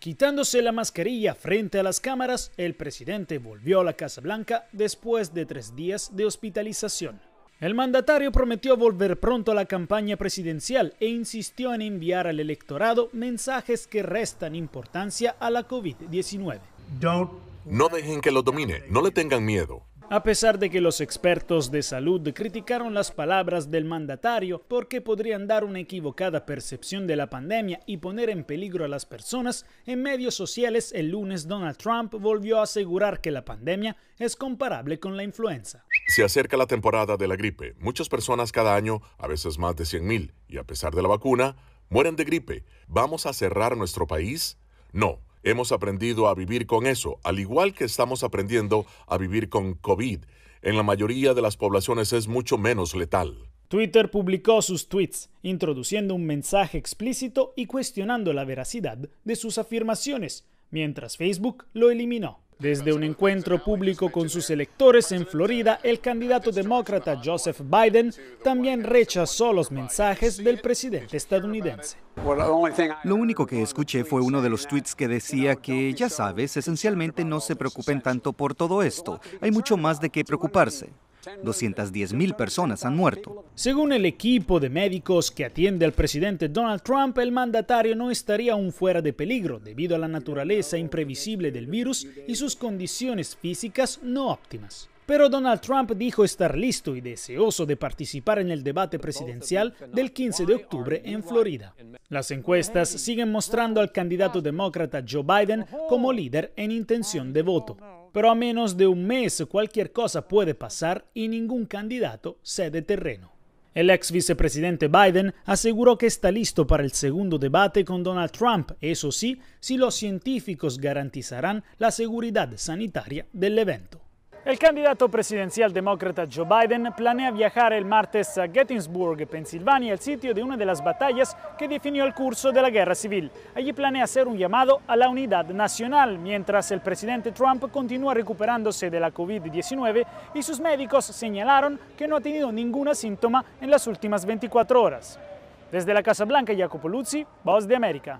Quitándose la mascarilla frente a las cámaras, el presidente volvió a la Casa Blanca después de tres días de hospitalización. El mandatario prometió volver pronto a la campaña presidencial e insistió en enviar al electorado mensajes que restan importancia a la COVID-19. No dejen que lo domine, no le tengan miedo. A pesar de que los expertos de salud criticaron las palabras del mandatario porque podrían dar una equivocada percepción de la pandemia y poner en peligro a las personas, en medios sociales el lunes Donald Trump volvió a asegurar que la pandemia es comparable con la influenza. Se acerca la temporada de la gripe. Muchas personas cada año, a veces más de 100.000, y a pesar de la vacuna, mueren de gripe. ¿Vamos a cerrar nuestro país? No, Hemos aprendido a vivir con eso, al igual que estamos aprendiendo a vivir con COVID. En la mayoría de las poblaciones es mucho menos letal. Twitter publicó sus tweets, introduciendo un mensaje explícito y cuestionando la veracidad de sus afirmaciones, mientras Facebook lo eliminó. Desde un encuentro público con sus electores en Florida, el candidato demócrata Joseph Biden también rechazó los mensajes del presidente estadounidense. Lo único que escuché fue uno de los tweets que decía que, ya sabes, esencialmente no se preocupen tanto por todo esto. Hay mucho más de qué preocuparse. 210.000 personas han muerto. Según el equipo de médicos que atiende al presidente Donald Trump, el mandatario no estaría aún fuera de peligro debido a la naturaleza imprevisible del virus y sus condiciones físicas no óptimas. Pero Donald Trump dijo estar listo y deseoso de participar en el debate presidencial del 15 de octubre en Florida. Las encuestas siguen mostrando al candidato demócrata Joe Biden como líder en intención de voto. Pero a menos de un mes cualquier cosa puede pasar y ningún candidato cede terreno. El ex vicepresidente Biden aseguró que está listo para el segundo debate con Donald Trump, eso sí, si los científicos garantizarán la seguridad sanitaria del evento. El candidato presidencial demócrata Joe Biden planea viajar el martes a Gettysburg, Pensilvania, el sitio de una de las batallas que definió el curso de la guerra civil. Allí planea hacer un llamado a la unidad nacional, mientras el presidente Trump continúa recuperándose de la COVID-19 y sus médicos señalaron que no ha tenido ninguna síntoma en las últimas 24 horas. Desde la Casa Blanca, Jacopo Luzzi, Voz de América.